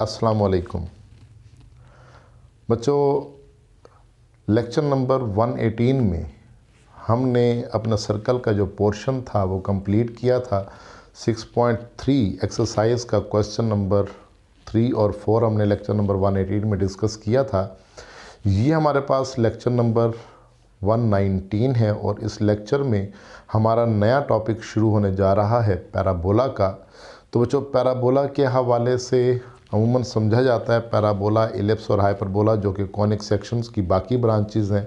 अस्सलाम वालेकुम बच्चों लेक्चर नंबर 118 में हमने अपना सर्कल का जो पोर्शन था वो कंप्लीट किया था 6.3 एक्सरसाइज का क्वेश्चन नंबर थ्री और फोर हमने लेक्चर नंबर 118 में डिस्कस किया था ये हमारे पास लेक्चर नंबर 119 है और इस लेक्चर में हमारा नया टॉपिक शुरू होने जा रहा है पैराबोला का तो बच्चों पैराबोला के हवाले से अमूमन समझा जाता है पैराबोला एलिप्स और हाइपरबोला जो कि कॉनिक सेक्शंस की बाकी ब्रांचेज हैं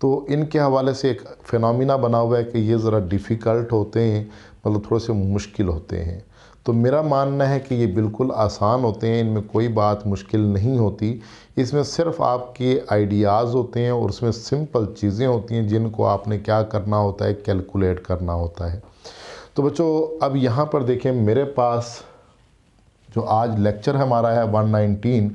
तो इनके हवाले से एक फिनमिना बना हुआ है कि ये ज़रा डिफ़िकल्ट होते हैं मतलब थोड़े से मुश्किल होते हैं तो मेरा मानना है कि ये बिल्कुल आसान होते हैं इनमें कोई बात मुश्किल नहीं होती इसमें सिर्फ आपके आइडियाज़ होते हैं और उसमें सिंपल चीज़ें होती हैं जिनको आपने क्या करना होता है कैलकुलेट करना होता है तो बच्चों अब यहाँ पर देखें मेरे पास जो आज लेक्चर हमारा है 119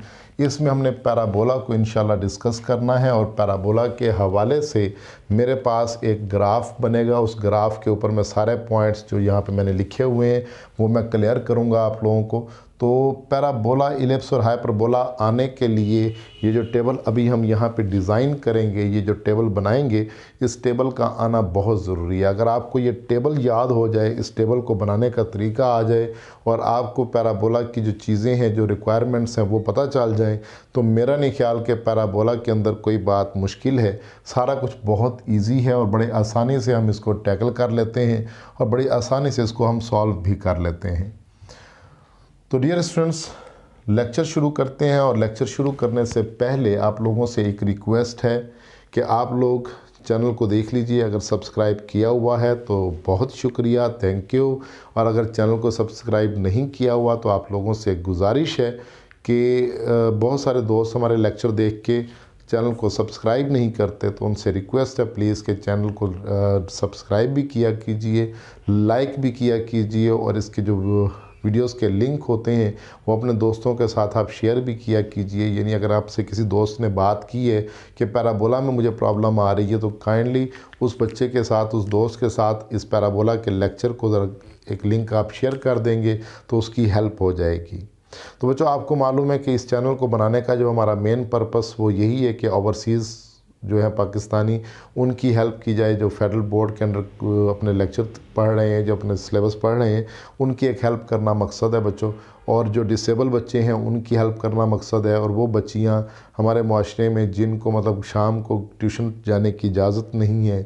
इसमें हमने पैराबोला को इनशाला डिस्कस करना है और पैराबोला के हवाले से मेरे पास एक ग्राफ बनेगा उस ग्राफ के ऊपर मैं सारे पॉइंट्स जो यहाँ पे मैंने लिखे हुए हैं वो मैं क्लियर करूँगा आप लोगों को तो पैराबोला इलेप्स और हाइपरबोला आने के लिए ये जो टेबल अभी हम यहाँ पे डिज़ाइन करेंगे ये जो टेबल बनाएंगे इस टेबल का आना बहुत ज़रूरी है अगर आपको ये टेबल याद हो जाए इस टेबल को बनाने का तरीका आ जाए और आपको पैराबोला की जो चीज़ें हैं जो रिक्वायरमेंट्स हैं वो पता चल जाएँ तो मेरा नहीं ख्याल कि पैराबोला के अंदर कोई बात मुश्किल है सारा कुछ बहुत ईजी है और बड़े आसानी से हम इसको टैकल कर लेते हैं और बड़ी आसानी से इसको हम सॉल्व भी कर लेते हैं तो डियर स्टूडेंट्स लेक्चर शुरू करते हैं और लेक्चर शुरू करने से पहले आप लोगों से एक रिक्वेस्ट है कि आप लोग चैनल को देख लीजिए अगर सब्सक्राइब किया हुआ है तो बहुत शुक्रिया थैंक यू और अगर चैनल को सब्सक्राइब नहीं किया हुआ तो आप लोगों से गुजारिश है कि बहुत सारे दोस्त हमारे लेक्चर देख के चैनल को सब्सक्राइब नहीं करते तो उनसे रिक्वेस्ट है प्लीज़ के चैनल को सब्सक्राइब भी किया कीजिए लाइक भी किया कीजिए और इसके जो वीडियोस के लिंक होते हैं वो अपने दोस्तों के साथ आप शेयर भी किया कीजिए यानी अगर आपसे किसी दोस्त ने बात की है कि पैराबोला में मुझे प्रॉब्लम आ रही है तो काइंडली उस बच्चे के साथ उस दोस्त के साथ इस पैराबोला के लेक्चर को ज़रा एक लिंक आप शेयर कर देंगे तो उसकी हेल्प हो जाएगी तो बच्चों आपको मालूम है कि इस चैनल को बनाने का जो हमारा मेन पर्पस वो यही है कि ओवरसीज़ जो है पाकिस्तानी उनकी हेल्प की जाए जो फेडरल बोर्ड के अंडर अपने लेक्चर पढ़ रहे हैं जो अपने सिलेबस पढ़ रहे हैं उनकी एक हेल्प करना मकसद है बच्चों और जो डिसेबल बच्चे हैं उनकी हेल्प करना मकसद है और वो बच्चियाँ हमारे माशरे में जिनको मतलब शाम को ट्यूशन जाने की इजाज़त नहीं है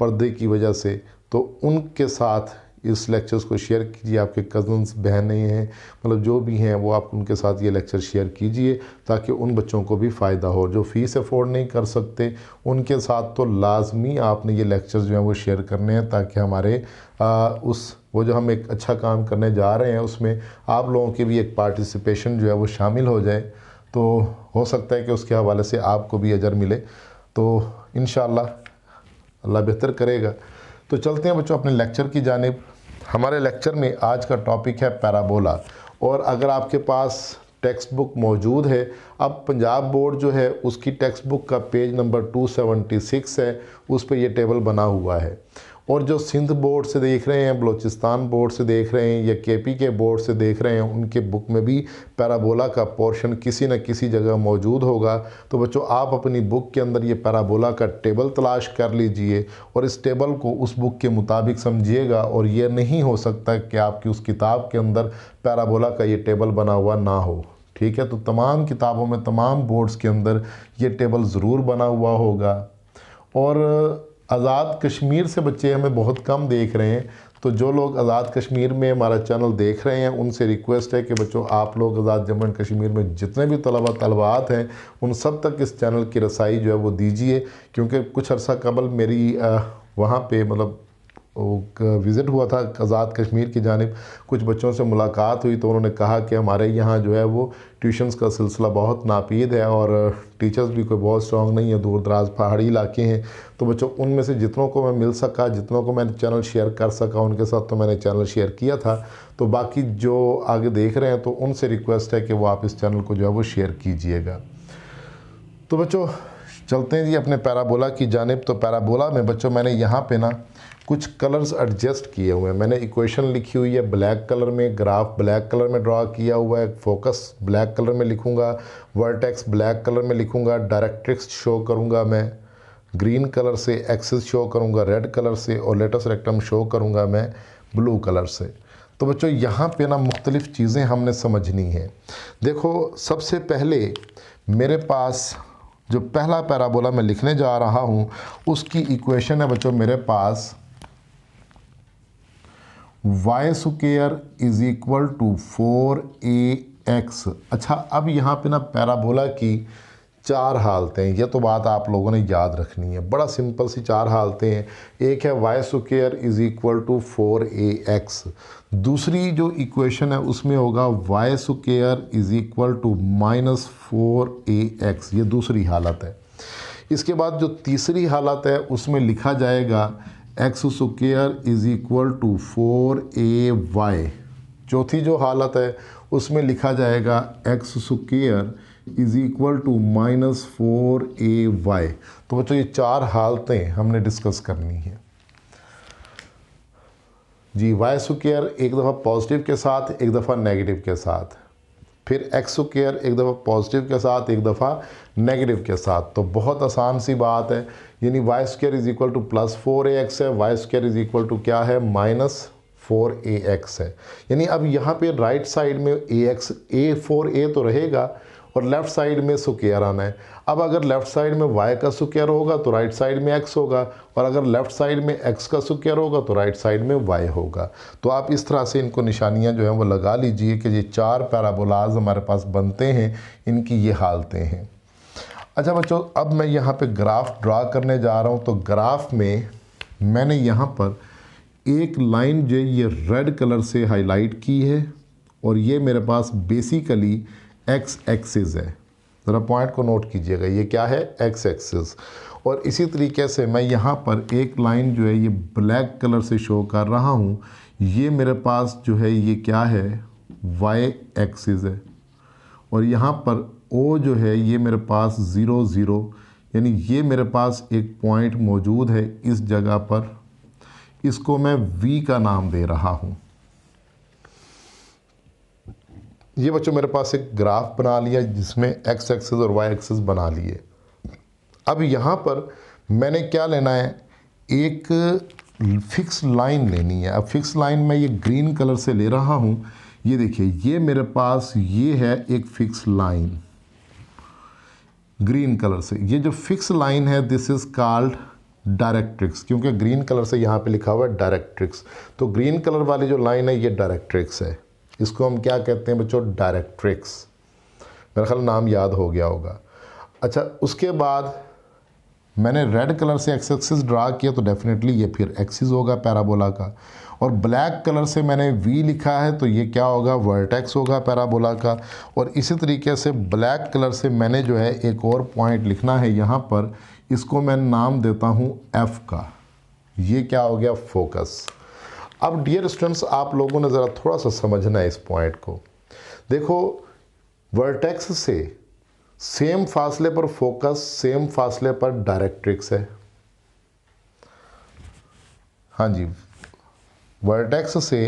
पर्दे की वजह से तो उनके साथ इस लेक्चर्स को शेयर कीजिए आपके कज़न्स बहनें हैं मतलब जो भी हैं वो आप उनके साथ ये लेक्चर शेयर कीजिए ताकि उन बच्चों को भी फ़ायदा हो जो फ़ीस अफोर्ड नहीं कर सकते उनके साथ तो लाजमी आपने ये लेक्चर्स जो हैं वो शेयर करने हैं ताकि हमारे आ, उस वो जो हम एक अच्छा काम करने जा रहे हैं उसमें आप लोगों की भी एक पार्टिसिपेशन जो है वो शामिल हो जाए तो हो सकता है कि उसके हवाले से आपको भी अजर मिले तो इन अल्लाह बेहतर करेगा तो चलते हैं बच्चों अपने लेक्चर की जानब हमारे लेक्चर में आज का टॉपिक है पैराबोला और अगर आपके पास टेक्स्ट बुक मौजूद है अब पंजाब बोर्ड जो है उसकी टेक्स्ट बुक का पेज नंबर 276 है उस पर यह टेबल बना हुआ है और जो सिंध बोर्ड से देख रहे हैं बलूचिस्तान बोर्ड से देख रहे हैं या के पी के बोर्ड से देख रहे हैं उनके बुक में भी पैराबोला का पोर्शन किसी न किसी जगह मौजूद होगा तो बच्चों आप अपनी बुक के अंदर ये पैराबोला का टेबल तलाश कर लीजिए और इस टेबल को उस बुक के मुताबिक समझिएगा और यह नहीं हो सकता कि आपकी उस किताब के अंदर पैराबोला का ये टेबल बना हुआ ना हो ठीक है तो तमाम किताबों में तमाम बोर्ड्स के अंदर ये टेबल ज़रूर बना हुआ होगा और आज़ाद कश्मीर से बच्चे हमें बहुत कम देख रहे हैं तो जो लोग आज़ाद कश्मीर में हमारा चैनल देख रहे हैं उनसे रिक्वेस्ट है कि बच्चों आप लोग आज़ाद जम्मू एंड कश्मीर में जितने भी तलबा तलबात हैं उन सब तक इस चैनल की रसाई जो है वो दीजिए क्योंकि कुछ अर्सा कबल मेरी वहाँ पर मतलब विज़िट हुआ था आज़ाद कश्मीर की जानब कुछ बच्चों से मुलाकात हुई तो उन्होंने कहा कि हमारे यहाँ जो है वो ट्यूशन्स का सिलसिला बहुत नापीद है और टीचर्स भी कोई बहुत स्ट्रॉन्ग नहीं है दूर दराज पहाड़ी इलाके हैं तो बच्चों उनमें से जितनों को मैं मिल सका जितनों को मैंने चैनल शेयर कर सका उनके साथ तो मैंने चैनल शेयर किया था तो बाकी जो आगे देख रहे हैं तो उनसे रिक्वेस्ट है कि वो आप इस चैनल को जो है वो शेयर कीजिएगा तो बच्चों चलते हैं जी अपने पैराबोला की जानब तो पैराबोला में बच्चों मैंने यहाँ पर ना कुछ कलर्स एडजस्ट किए हुए हैं मैंने इक्वेशन लिखी हुई है ब्लैक कलर में ग्राफ ब्लैक कलर में ड्रा किया हुआ है फोकस ब्लैक कलर में लिखूंगा वर्टेक्स ब्लैक कलर में लिखूंगा डायरेक्ट्रिक्स शो करूंगा मैं ग्रीन कलर से एक्सेस शो करूंगा रेड कलर से और लेटस रेक्टम शो करूंगा मैं ब्लू कलर से तो बच्चों यहाँ पे ना मुख्तलिफ़ चीज़ें हमने समझनी है देखो सबसे पहले मेरे पास जो पहला पैराबोला मैं लिखने जा रहा हूँ उसकी इक्वेशन है बच्चों मेरे पास y square is equal to four a x अच्छा अब यहाँ पे ना पैराबोला की चार हालतें यह तो बात आप लोगों ने याद रखनी है बड़ा सिंपल सी चार हालतें हैं एक है y square is equal to four a x दूसरी जो इक्वेशन है उसमें होगा y square is equal to minus four a x ये दूसरी हालत है इसके बाद जो तीसरी हालत है उसमें लिखा जाएगा x square is equal to four a y चौथी जो हालत है उसमें लिखा जाएगा x square is equal to minus four a y तो बच्चों ये चार हालतें हमने डिस्कस करनी है जी वाई स्क्र एक दफ़ा पॉजिटिव के साथ एक दफ़ा नेगेटिव के साथ फिर एक्स स्क्र एक दफ़ा पॉजिटिव के साथ एक दफ़ा नेगेटिव के साथ तो बहुत आसान सी बात है यानी y square is equal to plus four a x है y square is equal to क्या है माइनस फोर ए एक्स है यानी अब यहाँ पे राइट साइड में ए एक्स ए फोर ए तो रहेगा और लेफ़्ट साइड में सुकेयर आना है अब अगर लेफ़्ट साइड में वाई का सुकेयर होगा तो राइट साइड में एक्स होगा और अगर लेफ़्ट साइड में एक्स का सुकेयर होगा तो राइट साइड में वाई होगा तो आप इस तरह से इनको निशानियाँ जो हैं वो लगा लीजिए कि ये चार पैराबोलाज हमारे पास बनते हैं इनकी ये हालतें हैं अच्छा बच्चों अब मैं यहाँ पर ग्राफ ड्रा करने जा रहा हूँ तो ग्राफ में मैंने यहाँ पर एक लाइन जो ये रेड कलर से हाईलाइट की है और ये मेरे पास बेसिकली एक्स एक्सिस है ज़रा पॉइंट को नोट कीजिएगा ये क्या है एक्स एक्सिस और इसी तरीके से मैं यहाँ पर एक लाइन जो है ये ब्लैक कलर से शो कर रहा हूँ ये मेरे पास जो है ये क्या है वाई एक्सिस है और यहाँ पर ओ जो है ये मेरे पास ज़ीरो ज़ीरो यानी ये मेरे पास एक पॉइंट मौजूद है इस जगह पर इसको मैं वी का नाम दे रहा हूँ ये बच्चों मेरे पास एक ग्राफ बना लिया जिसमें एक्स एक्सेस और वाई एक्सेस बना लिए अब यहाँ पर मैंने क्या लेना है एक फिक्स लाइन लेनी है अब फिक्स लाइन मैं ये ग्रीन कलर से ले रहा हूँ ये देखिए ये मेरे पास ये है एक फिक्स लाइन ग्रीन कलर से ये जो फिक्स लाइन है दिस इज़ कॉल्ड डायरेक्ट्रिक्स क्योंकि ग्रीन कलर से यहाँ पे लिखा हुआ है डायरेक्ट्रिक्स तो ग्रीन कलर वाली जो लाइन है ये डायरेक्ट्रिक्स है इसको हम क्या कहते हैं बच्चों डायरेक्ट्रिक्स मेरा ख्याल नाम याद हो गया होगा अच्छा उसके बाद मैंने रेड कलर से एक्स एक्सिस ड्रा किया तो डेफिनेटली ये फिर एक्सिस होगा पैराबोला का और ब्लैक कलर से मैंने वी लिखा है तो ये क्या होगा वर्टेक्स होगा पैराबोला का और इसी तरीके से ब्लैक कलर से मैंने जो है एक और पॉइंट लिखना है यहाँ पर इसको मैं नाम देता हूँ एफ़ का ये क्या हो गया फोकस अब डियर स्टूडेंट्स आप लोगों ने ज़रा थोड़ा सा समझना है इस पॉइंट को देखो वर्टेक्स से सेम फासले पर फोकस सेम फासले पर डायरेक्ट्रिक्स है हाँ जी वर्टेक्स से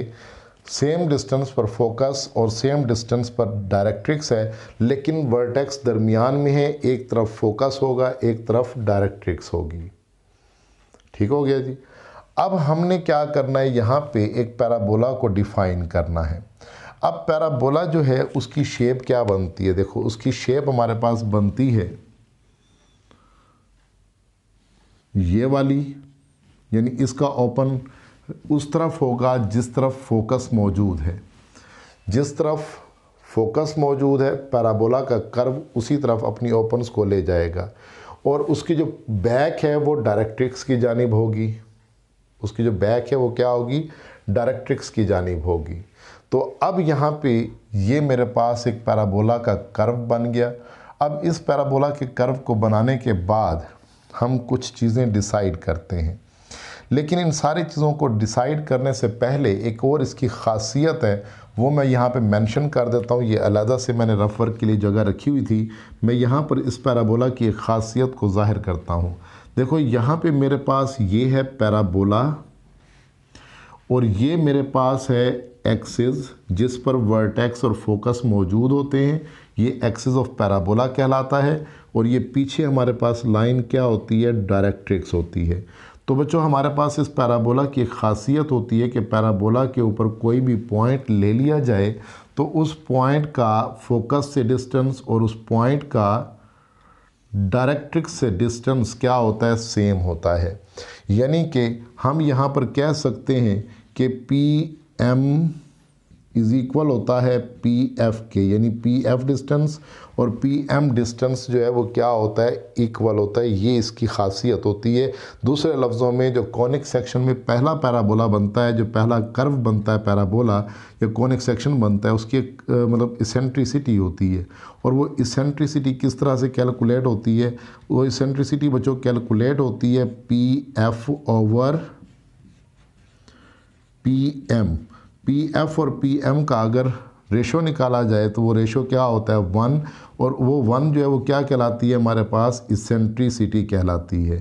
सेम डिस्टेंस पर फोकस और सेम डिस्टेंस पर डायरेक्ट्रिक्स है लेकिन वर्टेक्स दरमियान में है एक तरफ फोकस होगा एक तरफ डायरेक्ट्रिक्स होगी ठीक हो गया जी अब हमने क्या करना है यहाँ पे एक पैराबोला को डिफ़ाइन करना है अब पैराबोला जो है उसकी शेप क्या बनती है देखो उसकी शेप हमारे पास बनती है ये वाली यानी इसका ओपन उस तरफ होगा जिस तरफ फोकस मौजूद है जिस तरफ फोकस मौजूद है पैराबोला का कर्व उसी तरफ अपनी ओपन्स को ले जाएगा और उसकी जो बैक है वो डायरेक्ट्रिक्स की जानब होगी उसकी जो बैक है वो क्या होगी डायरेक्ट्रिक्स की जानब होगी तो अब यहाँ पे ये मेरे पास एक पैराबोला का कर्व बन गया अब इस पैराबोला के कर्व को बनाने के बाद हम कुछ चीज़ें डिसाइड करते हैं लेकिन इन सारी चीज़ों को डिसाइड करने से पहले एक और इसकी खासियत है वो मैं यहाँ पे मेंशन कर देता हूँ ये अलहदा से मैंने रफ़र के लिए जगह रखी हुई थी मैं यहाँ पर इस पैराबोला की एक खासियत को ज़ाहिर करता हूँ देखो यहाँ पे मेरे पास ये है पैराबोला और ये मेरे पास है एक्सेस जिस पर वर्टेक्स और फोकस मौजूद होते हैं ये एक्सेस ऑफ पैराबोला कहलाता है और ये पीछे हमारे पास लाइन क्या होती है डायरेक्ट्रिक्स होती है तो बच्चों हमारे पास इस पैराबोला की खासियत होती है कि पैराबोला के ऊपर कोई भी पॉइंट ले लिया जाए तो उस पॉइंट का फोकस से डिस्टेंस और उस पॉइंट का डायरेक्ट्रिक्स से डिस्टेंस क्या होता है सेम होता है यानी कि हम यहाँ पर कह सकते हैं कि पी एम इज इक्वल होता है पी एफ के यानी पी एफ डिस्टेंस और पी एम डिस्टेंस जो है वो क्या होता है इक्वल होता है ये इसकी खासियत होती है दूसरे लफ्ज़ों में जो कॉनिक सेक्शन में पहला पैराबोला बनता है जो पहला कर्व बनता है पैराबोला या कॉनिक सेक्शन बनता है उसकी एक मतलब इसेंट्रिसिटी होती है और वो इसेंट्रिसिटी किस तरह से कैलकुलेट होती है वो इसेंट्रिसिटी बच्चों कैलकुलेट होती है P F over P M P F और पी एम का अगर रेशो निकाला जाए तो वो रेशो क्या होता है वन और वो वन जो है वो क्या कहलाती है हमारे पास इसेंट्रीसिटी कहलाती है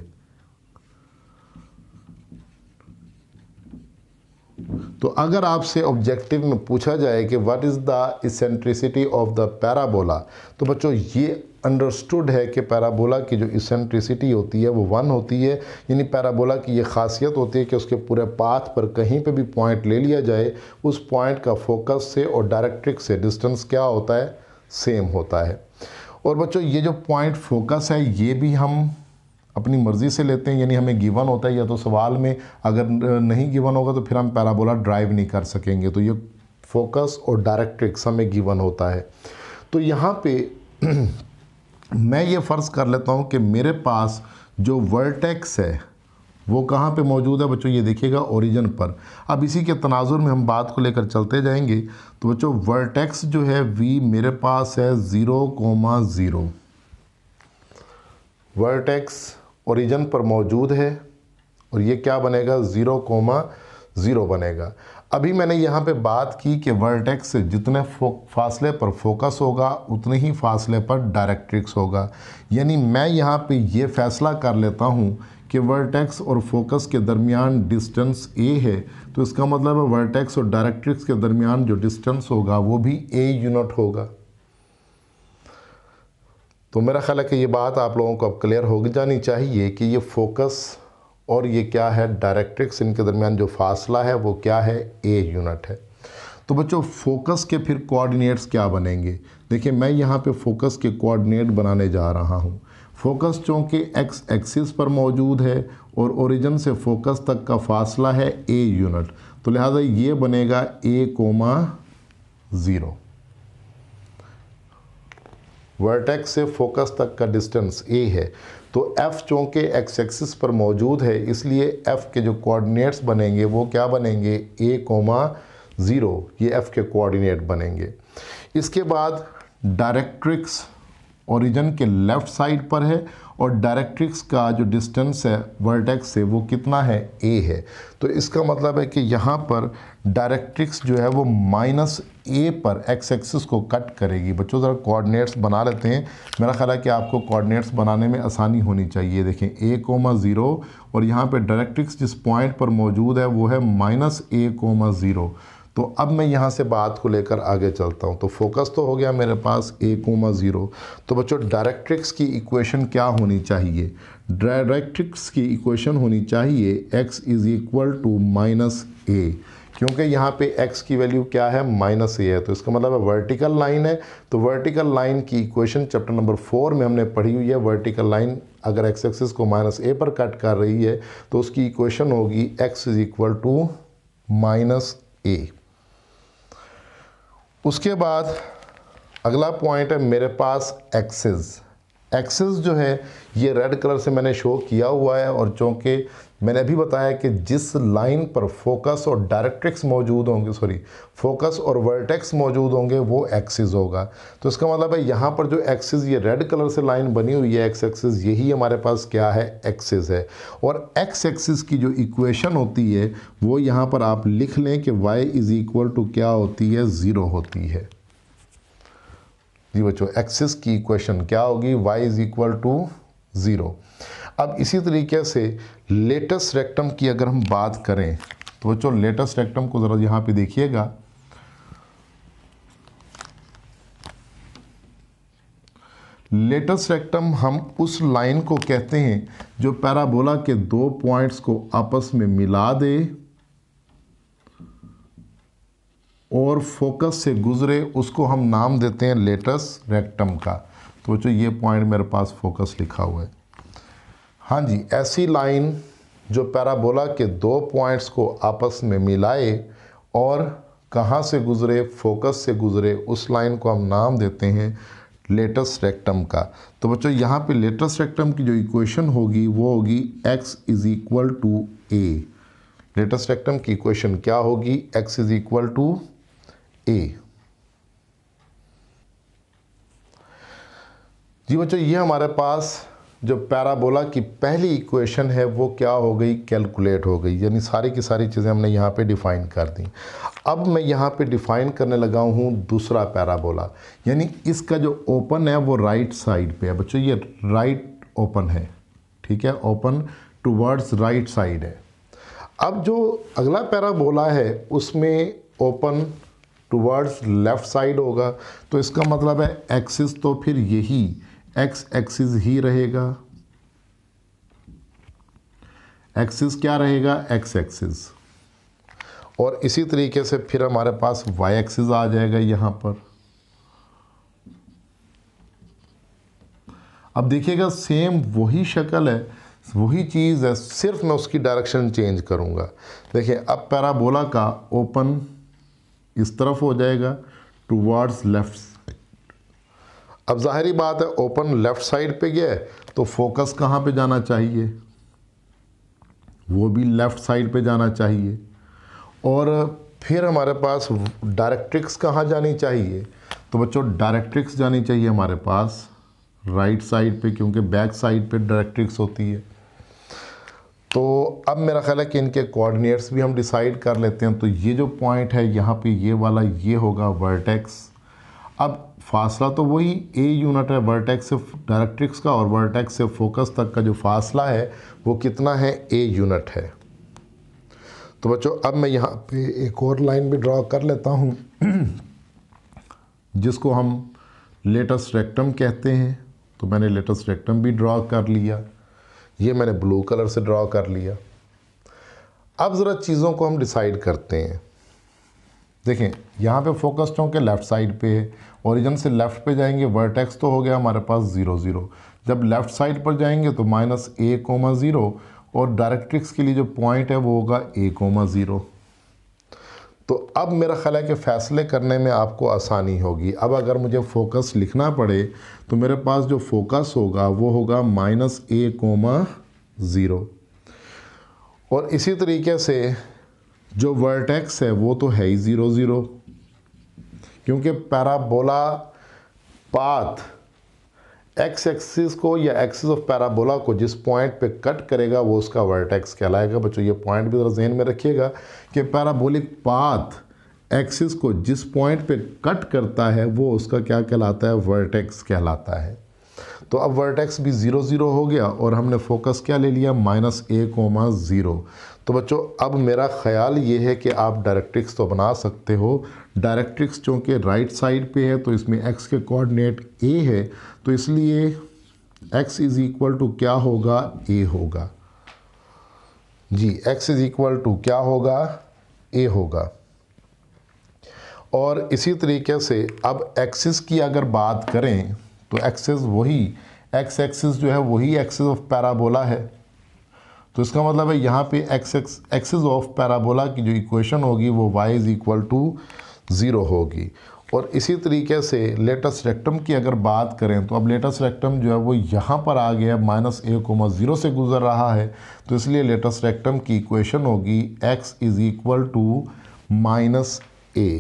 तो अगर आपसे ऑब्जेक्टिव में पूछा जाए कि what is the eccentricity of the parabola तो बच्चों ये अंडरस्टूड है कि पैराबोला की जो इसेंट्रिसिटी होती है वो वन होती है यानी पैराबोला की ये खासियत होती है कि उसके पूरे पाथ पर कहीं पे भी पॉइंट ले लिया जाए उस पॉइंट का फोकस से और डायरेक्ट्रिक से डिस्टेंस क्या होता है सेम होता है और बच्चों ये जो पॉइंट फोकस है ये भी हम अपनी मर्ज़ी से लेते हैं यानी हमें गिवन होता है या तो सवाल में अगर नहीं गिवन होगा तो फिर हम पैराबोला ड्राइव नहीं कर सकेंगे तो ये फोकस और डायरेक्ट्रिक्स हमें गिवन होता है तो यहाँ पे मैं ये फ़र्ज़ कर लेता हूँ कि मेरे पास जो वर्टेक्स है वो कहाँ पे मौजूद है बच्चों ये देखिएगा ओरिजन पर अब इसी के तनाजुर में हम बात को लेकर चलते जाएंगे तो बच्चों वर्टेक्स जो है वी मेरे पास है zero comma zero vertex origin पर मौजूद है और ये क्या बनेगा ज़ीरो कोमा ज़ीरो बनेगा अभी मैंने यहाँ पे बात की कि वर्टेक्स से जितने फासले पर फोकस होगा उतने ही फासले पर डायरेक्ट्रिक्स होगा यानी मैं यहाँ पे ये फैसला कर लेता हूँ कि वर्टेक्स और फोकस के दरमियान डिस्टेंस ए है तो इसका मतलब है वर्टेक्स और डायरेक्ट्रिक्स के दरमियान जो डिस्टेंस होगा वो भी ए यूनिट होगा तो मेरा ख्याल है कि ये बात आप लोगों को अब क्लियर हो जानी चाहिए कि ये फोकस और ये क्या है डायरेक्ट्रिक्स इनके दरमियान जो फासला है वो क्या है ए यूनिट है तो बच्चों फोकस के फिर कोऑर्डिनेट्स क्या बनेंगे देखिए मैं यहाँ पे फोकस के कोऑर्डिनेट बनाने जा रहा हूँ फोकस चूँकि एक्स एक्सिस पर मौजूद है और ओरिजिन से फोकस तक का फासला है ए यूनिट तो लिहाजा ये बनेगा ए कोमा ज़ीरो वर्टेक्स से फोकस तक का डिस्टेंस ए है तो एफ़ चूँकि एक्स एक्सिस पर मौजूद है इसलिए एफ़ के जो कोऑर्डिनेट्स बनेंगे वो क्या बनेंगे ए कोमा ज़ीरो ये एफ़ के कोऑर्डिनेट बनेंगे इसके बाद डायरेक्ट्रिक्स ओरिजन के लेफ़्ट साइड पर है और डायरेक्ट्रिक्स का जो डिस्टेंस है वर्टेक्स से वो कितना है ए है तो इसका मतलब है कि यहाँ पर डायरेक्ट्रिक्स जो है वो माइनस ए पर एक्स एक्सिस को कट करेगी बच्चों ज़रा कोऑर्डिनेट्स बना लेते हैं मेरा ख्याल है कि आपको कोऑर्डिनेट्स बनाने में आसानी होनी चाहिए देखें ए कोमा ज़ीरो और यहाँ पे डायरेक्ट्रिक्स जिस पॉइंट पर मौजूद है वो है माइनस ए कोमा ज़ीरो तो अब मैं यहाँ से बात को लेकर आगे चलता हूँ तो फोकस तो हो गया मेरे पास ए कोमा ज़ीरो तो बच्चों डायरेक्ट्रिक्स की इक्वेशन क्या होनी चाहिए डायरेक्ट्रिक्स की इक्वेशन होनी चाहिए x is equal to minus a क्योंकि यहाँ पे x की वैल्यू क्या है माइनस ए है तो इसका मतलब है वर्टिकल लाइन है तो वर्टिकल लाइन की इक्वेशन चैप्टर नंबर फोर में हमने पढ़ी हुई है वर्टिकल लाइन अगर x एक्सिस को माइनस ए पर कट कर रही है तो उसकी इक्वेशन होगी x is equal to minus a उसके बाद अगला पॉइंट है मेरे पास एक्सेस एक्सेस जो है ये रेड कलर से मैंने शो किया हुआ है और चूँकि मैंने अभी बताया कि जिस लाइन पर फोकस और डायरेक्ट्रिक्स मौजूद होंगे सॉरी फोकस और वर्टेक्स मौजूद होंगे वो एक्सिस होगा तो इसका मतलब है यहाँ पर जो एक्सिस ये रेड कलर से लाइन बनी हुई है एक्स एक्सिस यही हमारे पास क्या है एक्सिस है और एक्स एक्सिस की जो इक्वेशन होती है वो यहाँ पर आप लिख लें कि वाई इज़ इक्वल टू क्या होती है ज़ीरो होती है जी बच्चों एक्सिस की इक्वेशन क्या होगी y is equal to zero अब इसी तरीके से लेटेस्ट रेक्टम की अगर हम बात करें तो बच्चों लेटेस्ट रेक्टम को ज़रा यहाँ पे देखिएगा लेटेस्ट रेक्टम हम उस लाइन को कहते हैं जो पैराबोला के दो पॉइंट्स को आपस में मिला दे और फोकस से गुजरे उसको हम नाम देते हैं लेटस रेक्टम का तो बच्चों ये पॉइंट मेरे पास फोकस लिखा हुआ है हाँ जी ऐसी लाइन जो पैराबोला के दो पॉइंट्स को आपस में मिलाए और कहाँ से गुज़रे फोकस से गुज़रे उस लाइन को हम नाम देते हैं लेटस रेक्टम का तो बच्चों यहाँ पे लेटस रेक्टम की जो इक्वेशन होगी वो होगी x is equal to a latus rectum की इक्वेशन क्या होगी x is equal to a जी बच्चों ये हमारे पास जो पैराबोला की पहली इक्वेशन है वो क्या हो गई कैलकुलेट हो गई यानी सारी की सारी चीज़ें हमने यहाँ पे डिफ़ाइन कर दी अब मैं यहाँ पे डिफ़ाइन करने लगा हूँ दूसरा पैराबोला यानी इसका जो ओपन है वो राइट साइड पे है बच्चों ये राइट ओपन है ठीक है ओपन टूवर्ड्स राइट साइड है अब जो अगला पैराबोला है उसमें ओपन टूवर्ड्स लेफ़्ट साइड होगा तो इसका मतलब है एक्सिस तो फिर यही एक्स एक्सिस ही रहेगा एक्सिस क्या रहेगा एक्स एक्सिस और इसी तरीके से फिर हमारे पास वाई एक्सिस आ जाएगा यहां पर अब देखिएगा सेम वही शक्ल है वही चीज़ है सिर्फ मैं उसकी डायरेक्शन चेंज करूँगा देखिए अब पैराबोला का ओपन इस तरफ हो जाएगा टुवर्ड्स लेफ्ट अब ज़ाहरी बात है ओपन लेफ़्ट साइड पे गया तो फोकस कहाँ पे जाना चाहिए वो भी लेफ़्ट साइड पे जाना चाहिए और फिर हमारे पास डायरेक्ट्रिक्स कहाँ जानी चाहिए तो बच्चों डायरेक्ट्रिक्स जानी चाहिए हमारे पास राइट साइड पे क्योंकि बैक साइड पे डायरेक्ट्रिक्स होती है तो अब मेरा ख्याल है कि इनके कोऑर्डिनेट्स भी हम डिसाइड कर लेते हैं तो ये जो पॉइंट है यहाँ पे ये वाला ये होगा वर्टेक्स अब फासला तो वही ए यूनिट है वर्टेक्स से डायरेक्ट्रिक्स का और वर्टेक्स से फोकस तक का जो फासला है वो कितना है ए यूनिट है तो बच्चों अब मैं यहाँ पे एक और लाइन भी ड्रॉ कर लेता हूँ जिसको हम लेटेस्ट रेक्टम कहते हैं तो मैंने लेटेस्ट रेक्टम भी ड्रा कर लिया ये मैंने ब्लू कलर से ड्रा कर लिया अब ज़रा चीज़ों को हम डिसाइड करते हैं देखें यहाँ पे फोकस्ड होंगे लेफ़्ट साइड पे ओरिजन से लेफ़्ट पे जाएंगे वर्टेक्स तो हो गया हमारे पास ज़ीरो ज़ीरो जब लेफ़्ट साइड पर जाएंगे तो माइनस ए कोमा ज़ीरो और डायरेक्ट्रिक्स के लिए जो पॉइंट है वो होगा ए कोमा ज़ीरो तो अब मेरा ख्याल है कि फ़ैसले करने में आपको आसानी होगी अब अगर मुझे फ़ोकस लिखना पड़े तो मेरे पास जो फ़ोकस होगा वो होगा माइनस ए कोमा ज़ीरो और इसी तरीके से जो वर्टेक्स है वो तो है ही ज़ीरो ज़ीरो क्योंकि पैराबोला पाथ एक्स एक्सिस को या एक्सिस ऑफ पैराबोला को जिस पॉइंट पे कट करेगा वो उसका वर्टेक्स कहलाएगा बच्चों ये पॉइंट भी ज़रा जहन में रखिएगा कि पैराबोलिक पाथ एक्सिस को जिस पॉइंट पे कट करता है वो उसका क्या कहलाता है वर्टेक्स कहलाता है तो अब वर्टेक्स भी ज़ीरो ज़ीरो हो गया और हमने फोकस क्या ले लिया माइनस ए कोमा ज़ीरो तो बच्चों अब मेरा ख्याल ये है कि आप डायरेक्ट्रिक्स तो बना सकते हो डायरेक्ट्रिक्स चूँकि राइट साइड पे है तो इसमें एक्स के कोऑर्डिनेट ए है तो इसलिए एक्स इज़ इक्वल टू क्या होगा ए होगा जी एक्स इज़ इक्वल टू क्या होगा ए होगा और इसी तरीके से अब एक्सिस की अगर बात करें तो एक्सेस वही एक्स एक्सेस जो है वही एक्सेस ऑफ पैराबोला है तो इसका मतलब है यहाँ पे x x axis of parabola की जो इक्वेशन होगी वो y is equal to zero होगी और इसी तरीके से लेटेस्ट रेक्टम की अगर बात करें तो अब लेटेस्ट रेक्टम जो है वो यहाँ पर आ गया माइनस ए कोमा ज़ीरो से गुजर रहा है तो इसलिए लेटेस्ट रेक्टम की इक्वेशन होगी x is equal to minus a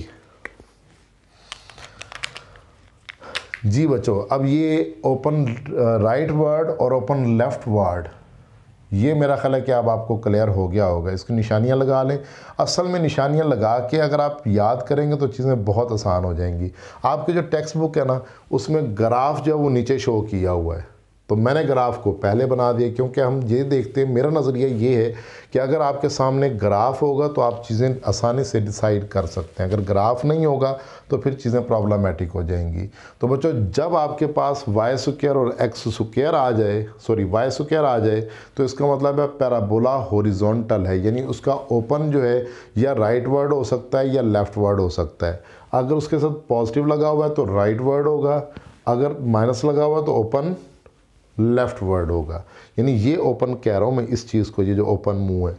जी बच्चों अब ये ओपन राइट वर्ड और ओपन लेफ़्ट वर्ड ये मेरा ख्याल है कि अब आपको क्लियर हो गया होगा इसकी निशानियाँ लगा लें असल में निशानियाँ लगा के अगर आप याद करेंगे तो चीज़ें बहुत आसान हो जाएंगी आपकी जो टेक्स्ट बुक है ना उसमें ग्राफ जो है वो नीचे शो किया हुआ है तो मैंने ग्राफ को पहले बना दिया क्योंकि हम ये देखते हैं मेरा नज़रिया ये है कि अगर आपके सामने ग्राफ होगा तो आप चीज़ें आसानी से डिसाइड कर सकते हैं अगर ग्राफ नहीं होगा तो फिर चीज़ें प्रॉब्लमेटिक हो जाएंगी तो बच्चों जब आपके पास वाई सुकेयर और एक्स सुकेयर आ जाए सॉरी वाई सुकेयर आ जाए तो इसका मतलब है पैराबोला होरिजोनटल है यानी उसका ओपन जो है या राइट वर्ड हो सकता है या लेफ़्ट वर्ड हो सकता है अगर उसके साथ पॉजिटिव लगा हुआ है तो राइट वर्ड होगा अगर माइनस लगा हुआ है तो ओपन लेफ़्ट वर्ड होगा यानी ये ओपन कह रहा हूँ मैं इस चीज़ को ये जो ओपन मुँह है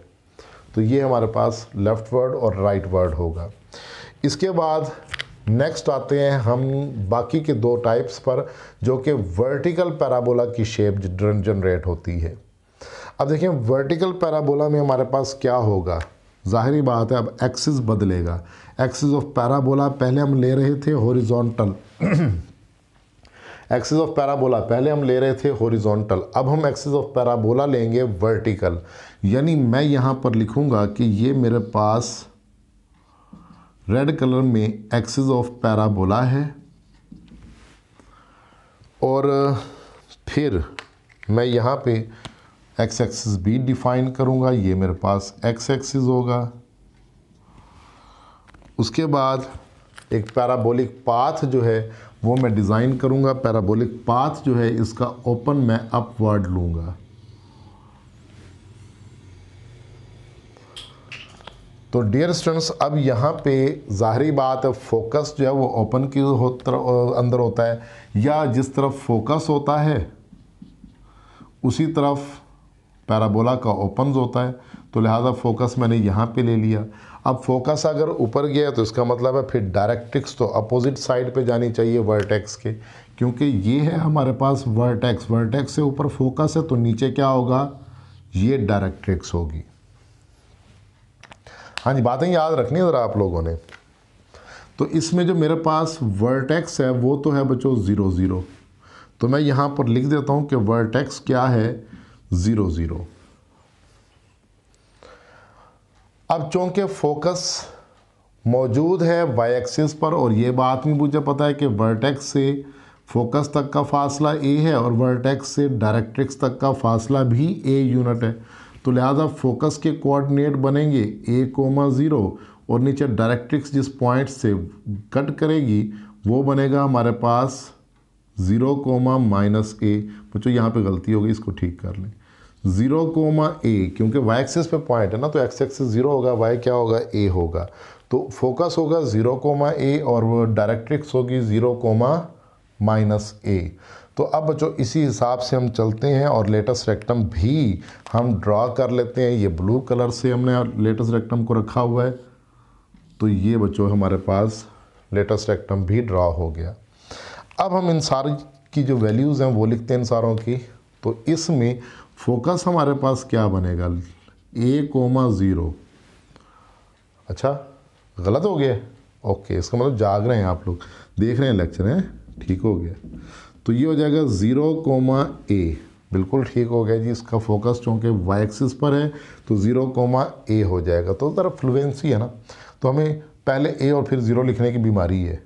तो ये हमारे पास लेफ़्ट वर्ड और राइट right वर्ड होगा इसके बाद नेक्स्ट आते हैं हम बाकी के दो टाइप्स पर जो कि वर्टिकल पैराबोला की शेप जनरेट होती है अब देखें वर्टिकल पैराबोला में हमारे पास क्या होगा जाहिर बात है अब एक्सिस बदलेगा एक्सिस ऑफ पैराबोला पहले हम ले रहे थे हॉरिजॉन्टल एक्सेस ऑफ पैराबोला पहले हम ले रहे थे हॉरिजॉन्टल अब हम एक्सेस ऑफ पैराबोला लेंगे वर्टिकल यानी मैं यहाँ पर लिखूँगा कि ये मेरे पास रेड कलर में एक्सेस ऑफ पैराबोला है और फिर मैं यहाँ पे एक्स एक्सिस भी डिफाइन करूँगा ये मेरे पास एक्स एक्सिस होगा उसके बाद एक पैराबोलिक पाथ जो है वो मैं डिज़ाइन करूँगा पैराबोलिक पाथ जो है इसका ओपन मैं अपवर्ड लूँगा तो डियर स्टूडेंट्स अब यहाँ पे ज़ाहरी बात है फोकस जो है वो ओपन की हो अंदर होता है या जिस तरफ फोकस होता है उसी तरफ पैराबोला का ओपन होता है तो लिहाजा फोकस मैंने यहाँ पे ले लिया अब फोकस अगर ऊपर गया तो इसका मतलब है फिर डायरेक्ट्रिक्स तो अपोजिट साइड पे जानी चाहिए वर्टेक्स के क्योंकि ये है हमारे पास वर्टेक्स वर्टेक्स से ऊपर फोकस है तो नीचे क्या होगा ये डायरेक्ट्रिक्स होगी हाँ जी बातें याद रखनी ज़रा आप लोगों ने तो इसमें जो मेरे पास वर्टेक्स है वो तो है बच्चों ज़ीरो ज़ीरो तो मैं यहाँ पर लिख देता हूँ कि वर्टेक्स क्या है ज़ीरो ज़ीरो अब चूँकि फोकस मौजूद है वाई एक्सिस पर और ये बात भी मुझे पता है कि वर्टेक्स से फोकस तक का फासला ए है और वर्टेक्स से डायरेक्ट्रिक्स तक का फासला भी ए यूनिट है तो लिहाजा फोकस के कोऑर्डिनेट बनेंगे ए कोमा ज़ीरो और नीचे डायरेक्ट्रिक्स जिस पॉइंट से कट करेगी वो बनेगा हमारे पास ज़ीरो कोमा माइनस ए बच्चों यहाँ पर गलती होगी इसको ठीक कर लें जीरो कोमा ए क्योंकि वाई एक्सेस पे पॉइंट है ना तो एक्स एक्सेस जीरो होगा वाई क्या होगा ए होगा तो फोकस होगा जीरो कोमा ए और डायरेक्ट्रिक्स होगी जीरो कोमा माइनस ए तो अब जो इसी हिसाब से हम चलते हैं और लेटेस्ट रेक्टम भी हम ड्रॉ कर लेते हैं ये ब्लू कलर से हमने लेटेस्ट रेक्टम को रखा हुआ है तो ये बच्चों हमारे पास लेटेस्ट रेक्टम भी ड्रॉ हो गया अब हम इन सारी की जो वैल्यूज़ हैं वो लिखते हैं इन सारों की तो इसमें फोकस हमारे पास क्या बनेगा ए कोमा ज़ीरो अच्छा गलत हो गया ओके इसका मतलब जाग रहे हैं आप लोग देख रहे हैं लेक्चर हैं ठीक हो गया तो ये हो जाएगा ज़ीरो कोमा ए बिल्कुल ठीक हो गया जी इसका फोकस चूँकि वाई एक्सिस पर है तो ज़ीरो कोमा ए हो जाएगा तो ज़रा फ्लुएंसी है ना तो हमें पहले ए और फिर ज़ीरो लिखने की बीमारी है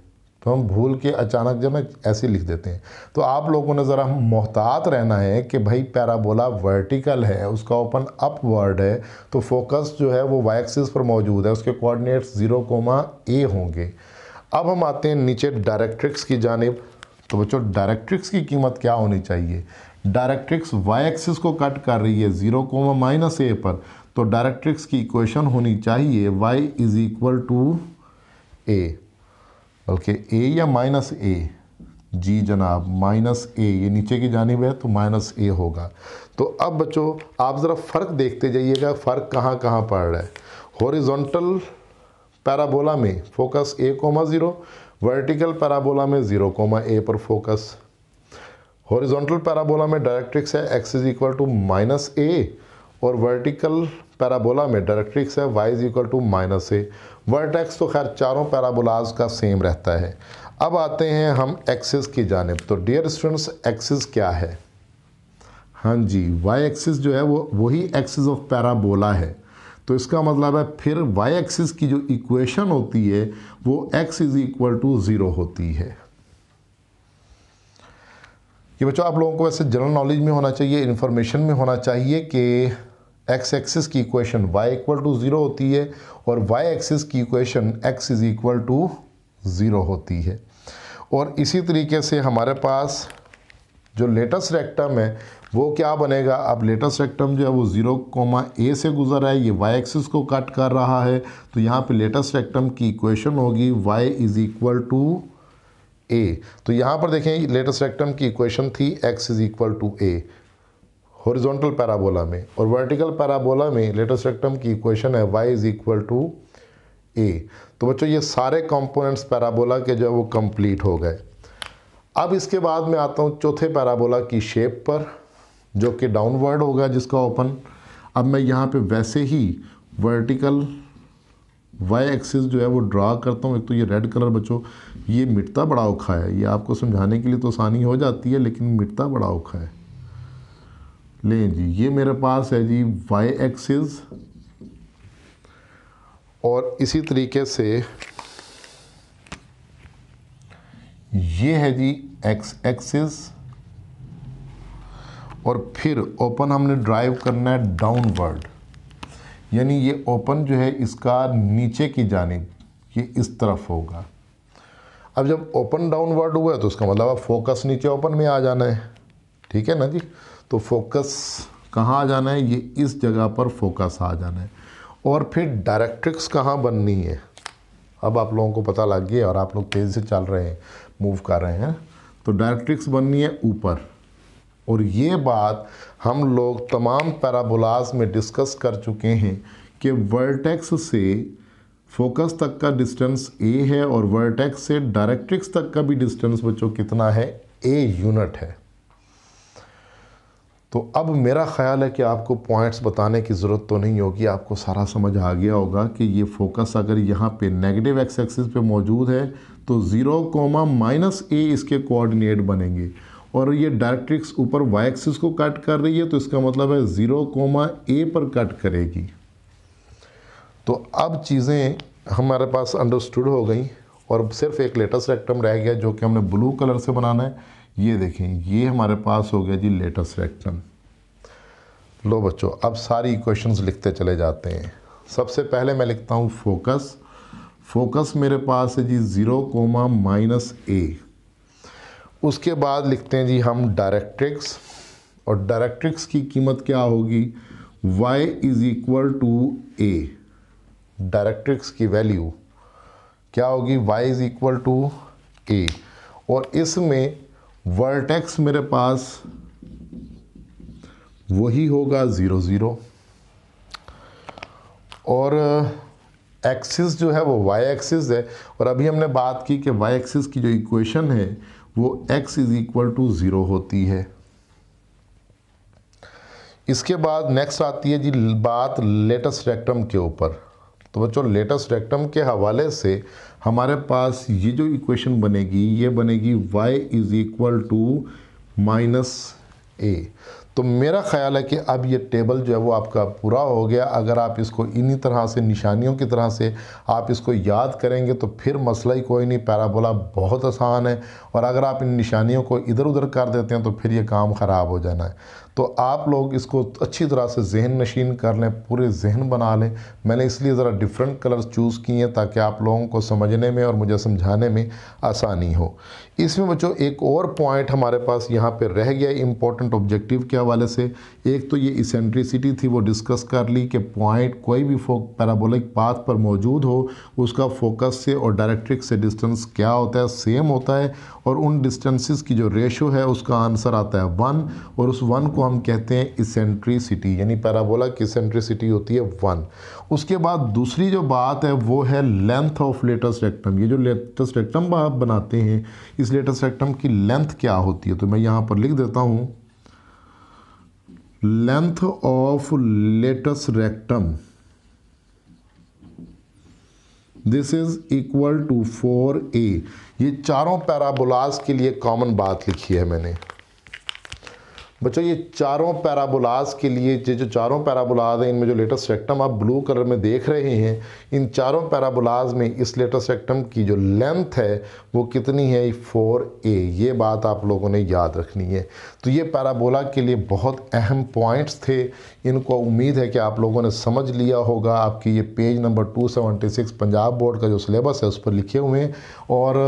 तो हम भूल के अचानक जो है ऐसे लिख देते हैं तो आप लोगों ने ज़रा मोहतात रहना है कि भाई पैराबोला वर्टिकल है उसका ओपन अप वर्ड है तो फोकस जो है वो वाई एक्सिस पर मौजूद है उसके कोऑर्डिनेट्स ज़ीरो कोमा ए होंगे अब हम आते हैं नीचे डायरेक्ट्रिक्स की जानब तो बच्चों डायरेक्ट्रिक्स की कीमत क्या होनी चाहिए डायरेक्ट्रिक्स वाई एक्सिस को कट कर रही है ज़ीरो कोमा माइनस ए पर तो डायरेक्ट्रिक्स की इक्वेशन होनी चाहिए y is equal to a बल्कि ए या माइनस ए जी जनाब माइनस ए ये नीचे की जानब है तो माइनस ए होगा तो अब बच्चों आप ज़रा फ़र्क देखते जाइएगा फ़र्क कहाँ कहाँ पड़ रहा है हॉरिजॉन्टल पैराबोला में focus a comma zero vertical parabola में ज़ीरो कोमा ए पर फोकस हॉरिजॉन्टल पैराबोला में डायरेक्ट्रिक्स है x is equal to minus a और वर्टिकल पैराबोला में डायरेक्ट्रिक्स है y is equal to minus a vertex तो खैर चारों पैराबोलाज का सेम रहता है अब आते हैं हम एक्सेस की जानब तो डियर स्टूडेंट्स एक्सेस क्या है हाँ जी वाई एक्सिस जो है वो वही एक्सिस ऑफ पैराबोला है तो इसका मतलब है फिर वाई एक्सिस की जो इक्वेशन होती है वो x is equal to zero होती है ये बच्चों आप लोगों को वैसे जनरल नॉलेज में होना चाहिए इन्फॉर्मेशन में होना चाहिए कि एक्स एक्सिस की equation y equal to zero होती है और वाई एक्सिस की equation x is equal to zero होती है और इसी तरीके से हमारे पास जो लेटेस्ट रेक्टम है वो क्या बनेगा अब लेटेस्ट रेक्टम जो है वो ज़ीरो कोमा ए से गुजर है ये वाई एक्सिस को कट कर रहा है तो यहाँ पे लेटेस्ट रेक्टम की इक्वेशन होगी y is equal to a तो यहाँ पर देखें लेटेस्ट रेक्टम की इक्वेशन थी x is equal to a horizontal parabola में और वर्टिकल पैराबोला में लेटर स्पेक्ट्रम की इक्वेशन है y is equal to a तो बच्चों ये सारे कंपोनेंट्स पैराबोला के जो है वो कंप्लीट हो गए अब इसके बाद मैं आता हूँ चौथे पैराबोला की शेप पर जो कि डाउनवर्ड होगा जिसका ओपन अब मैं यहाँ पे वैसे ही वर्टिकल वाई एक्सिस जो है वो ड्रा करता हूँ एक तो ये रेड कलर बच्चों ये मिटता बड़ा औखा है ये आपको समझाने के लिए तो आसानी हो जाती है लेकिन मिटता बड़ा औखा है लें जी ये मेरे पास है जी वाई एक्सिस और इसी तरीके से ये है जी एक्स एक्सिस और फिर ओपन हमने ड्राइव करना है डाउनवर्ड यानी ये ओपन जो है इसका नीचे की जानी ये इस तरफ होगा अब जब ओपन डाउनवर्ड हुआ है तो उसका मतलब अब फोकस नीचे ओपन में आ जाना है ठीक है ना जी तो फोकस कहाँ आ जाना है ये इस जगह पर फोकस आ जाना है और फिर डायरेक्ट्रिक्स कहाँ बननी है अब आप लोगों को पता लग गया और आप लोग तेज़ से चल रहे हैं मूव कर रहे हैं तो डायरेक्ट्रिक्स बननी है ऊपर और ये बात हम लोग तमाम पैराबोलाज में डिस्कस कर चुके हैं कि वर्टेक्स से फोकस तक का डिस्टेंस ए है और वर्टेक्स से डायरेक्ट्रिक्स तक का भी डिस्टेंस बच्चों कितना है ए यूनिट है तो अब मेरा ख्याल है कि आपको पॉइंट्स बताने की ज़रूरत तो नहीं होगी आपको सारा समझ आ गया होगा कि ये फोकस अगर यहाँ पे नेगेटिव एक्स एक्सिस पे मौजूद है तो ज़ीरो कोमा माइनस ए इसके कोऑर्डिनेट बनेंगे और ये डायरेक्ट्रिक्स ऊपर वाई एक्सिस को कट कर रही है तो इसका मतलब है ज़ीरो कोमा ए पर कट करेगी तो अब चीज़ें हमारे पास अंडरस्टूड हो गई और सिर्फ एक लेटेस्ट रेक्टम रह गया जो कि हमने ब्लू कलर से बनाना है ये देखें ये हमारे पास हो गया जी लेटेस्ट रेक्टम लो बच्चों अब सारी इक्वेशंस लिखते चले जाते हैं सबसे पहले मैं लिखता हूँ फोकस फोकस मेरे पास है जी ज़ीरो कोमा माइनस ए उसके बाद लिखते हैं जी हम डायरेक्ट्रिक्स और डायरेक्ट्रिक्स की कीमत क्या होगी y is equal to a directrix की वैल्यू क्या होगी y is equal to a और इसमें वर्टेक्स मेरे पास वही होगा ज़ीरो ज़ीरो और एक्सिस uh, जो है वो वाई एक्सिस है और अभी हमने बात की कि वाई एक्सिस की जो इक्वेशन है वो x is equal to zero होती है इसके बाद नेक्स्ट आती है जी बात लेटेस्ट रेक्टम के ऊपर तो बच्चों लेटेस्ट रेक्टम के हवाले से हमारे पास ये जो इक्वेशन बनेगी ये बनेगी y is equal to minus a तो मेरा ख्याल है कि अब ये टेबल जो है वो आपका पूरा हो गया अगर आप इसको इन्हीं तरह से निशानियों की तरह से आप इसको याद करेंगे तो फिर मसला ही कोई नहीं पैराबोला बहुत आसान है और अगर आप इन निशानियों को इधर उधर कर देते हैं तो फिर ये काम ख़राब हो जाना है तो आप लोग इसको अच्छी तरह से जहन नशीन कर लें पूरे जहन बना लें मैंने इसलिए ज़रा डिफरेंट कलर्स चूज़ किए हैं ताकि आप लोगों को समझने में और मुझे समझाने में आसानी हो इसमें बच्चों एक और पॉइंट हमारे पास यहाँ पे रह गया इंपॉर्टेंट ऑब्जेक्टिव के हवाले से एक तो ये इसेंट्रिसिटी थी वो डिस्कस कर ली कि पॉइंट कोई भी फो पैराबोलिक पाथ पर मौजूद हो उसका फोकस से और डायरेक्ट्रिक से डिस्टेंस क्या होता है सेम होता है और उन डिस्टेंसिस की जो रेशो है उसका आंसर आता है वन और उस वन को हम कहते हैं इसेंट्रिसिटी यानी पैराबोला की सेंट्रिसिटी होती है वन उसके बाद दूसरी जो बात है वो है लेंथ ऑफ लेटस रेक्टम ये जो लेटस रेक्टम आप बनाते हैं इस लेटस रेक्टम की लेंथ क्या होती है तो मैं यहाँ पर लिख देता हूँ length of latus rectum this is equal to four a ये चारों पैराबोलाज के लिए कॉमन बात लिखी है मैंने बच्चों ये चारों पैराबोलाज के लिए ये जो चारों पैराबोलाज हैं इनमें जो लेटेस्ट रेक्टम आप ब्लू कलर में देख रहे हैं इन चारों पैराबोलाज में इस लेटेस्ट रेक्टम की जो लेंथ है वो कितनी है फोर ए ये बात आप लोगों ने याद रखनी है तो ये पैराबोला के लिए बहुत अहम पॉइंट्स थे इनको उम्मीद है कि आप लोगों ने समझ लिया होगा आपकी ये page number two Punjab board का जो सिलेबस है उस पर लिखे हुए हैं और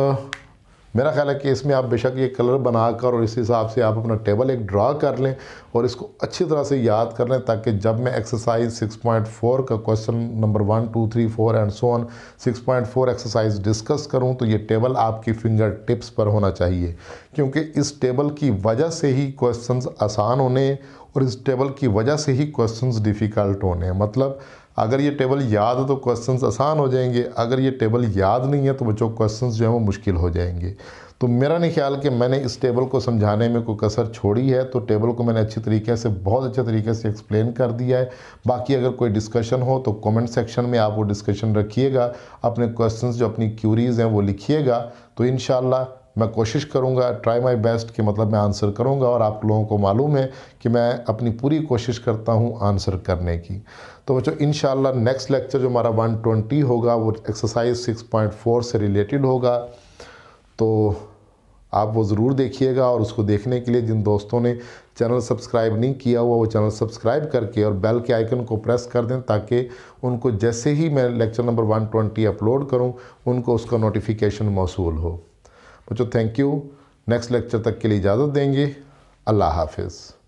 मेरा ख्याल है कि इसमें आप बेशक ये कलर बनाकर और इस हिसाब से आप अपना टेबल एक ड्रा कर लें और इसको अच्छी तरह से याद कर लें ताकि जब मैं एक्सरसाइज 6.4 का question number one two three four and so on 6.4 exercise discuss करूं तो ये टेबल आपकी फिंगर टिप्स पर होना चाहिए क्योंकि इस टेबल की वजह से ही क्वेश्चन आसान होने और इस टेबल की वजह से ही क्वेश्चन डिफ़िकल्ट होने मतलब अगर ये टेबल याद है तो क्वेश्चंस आसान हो जाएंगे अगर ये टेबल याद नहीं है तो बच्चों क्वेश्चंस जो है वो मुश्किल हो जाएंगे तो मेरा नहीं ख्याल कि मैंने इस टेबल को समझाने में कोई कसर छोड़ी है तो टेबल को मैंने अच्छी तरीके से बहुत अच्छे तरीके से एक्सप्लेन कर दिया है बाकी अगर कोई डिस्कशन हो तो कमेंट सेक्शन में आप वो डिस्कशन रखिएगा अपने क्वेश्चंस जो अपनी क्यूरीज़ हैं वो लिखिएगा तो इन मैं कोशिश करूँगा ट्राई माई बेस्ट कि मतलब मैं आंसर करूँगा और आप लोगों को मालूम है कि मैं अपनी पूरी कोशिश करता हूँ आंसर करने की तो बच्चों इन नेक्स्ट लेक्चर जो हमारा 120 होगा वो एक्सरसाइज 6.4 से रिलेटेड होगा तो आप वो ज़रूर देखिएगा और उसको देखने के लिए जिन दोस्तों ने चैनल सब्सक्राइब नहीं किया हुआ वो चैनल सब्सक्राइब करके और बेल के आइकन को प्रेस कर दें ताकि उनको जैसे ही मैं लेक्चर नंबर 120 अपलोड करूं उनको उसका नोटिफिकेशन मौसू हो बच्चों थैंक यू नेक्स्ट लेक्चर तक के लिए इजाज़त देंगे अल्लाह हाफिज़